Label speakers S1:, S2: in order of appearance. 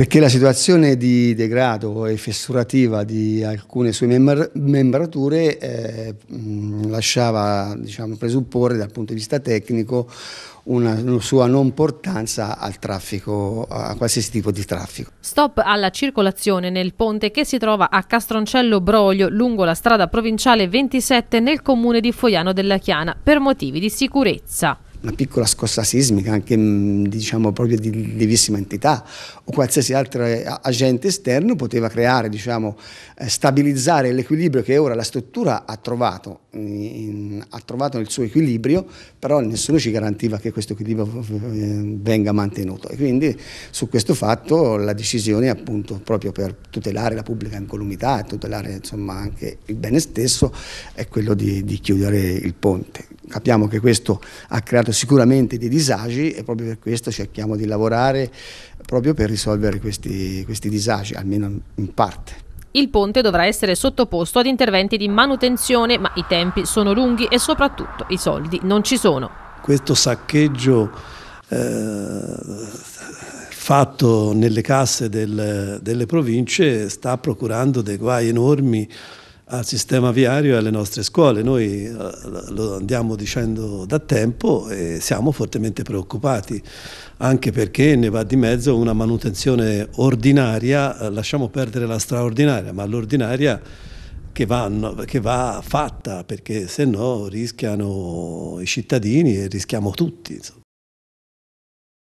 S1: perché la situazione di degrado e fessurativa di alcune sue membr membrature eh, lasciava diciamo, presupporre dal punto di vista tecnico una sua non portanza al traffico, a qualsiasi tipo di traffico.
S2: Stop alla circolazione nel ponte che si trova a Castroncello Broglio lungo la strada provinciale 27 nel comune di Foiano della Chiana per motivi di sicurezza
S1: una piccola scossa sismica, anche mm, diciamo, proprio di lievissima entità, o qualsiasi altro eh, agente esterno poteva creare, diciamo, eh, stabilizzare l'equilibrio che ora la struttura ha trovato, mm, in, ha trovato nel suo equilibrio, però nessuno ci garantiva che questo equilibrio eh, venga mantenuto. E quindi su questo fatto la decisione appunto proprio per tutelare la pubblica incolumità e tutelare insomma, anche il bene stesso è quello di, di chiudere il ponte. Capiamo che questo ha creato sicuramente dei disagi e proprio per questo cerchiamo di lavorare proprio per risolvere questi, questi disagi, almeno in parte.
S2: Il ponte dovrà essere sottoposto ad interventi di manutenzione, ma i tempi sono lunghi e soprattutto i soldi non ci sono.
S3: Questo saccheggio eh, fatto nelle casse del, delle province sta procurando dei guai enormi al sistema viario e alle nostre scuole. Noi eh, lo andiamo dicendo da tempo e siamo fortemente preoccupati, anche perché ne va di mezzo una manutenzione ordinaria, eh, lasciamo perdere la straordinaria, ma l'ordinaria che che va fatta, perché se no rischiano i cittadini e rischiamo tutti. Insomma.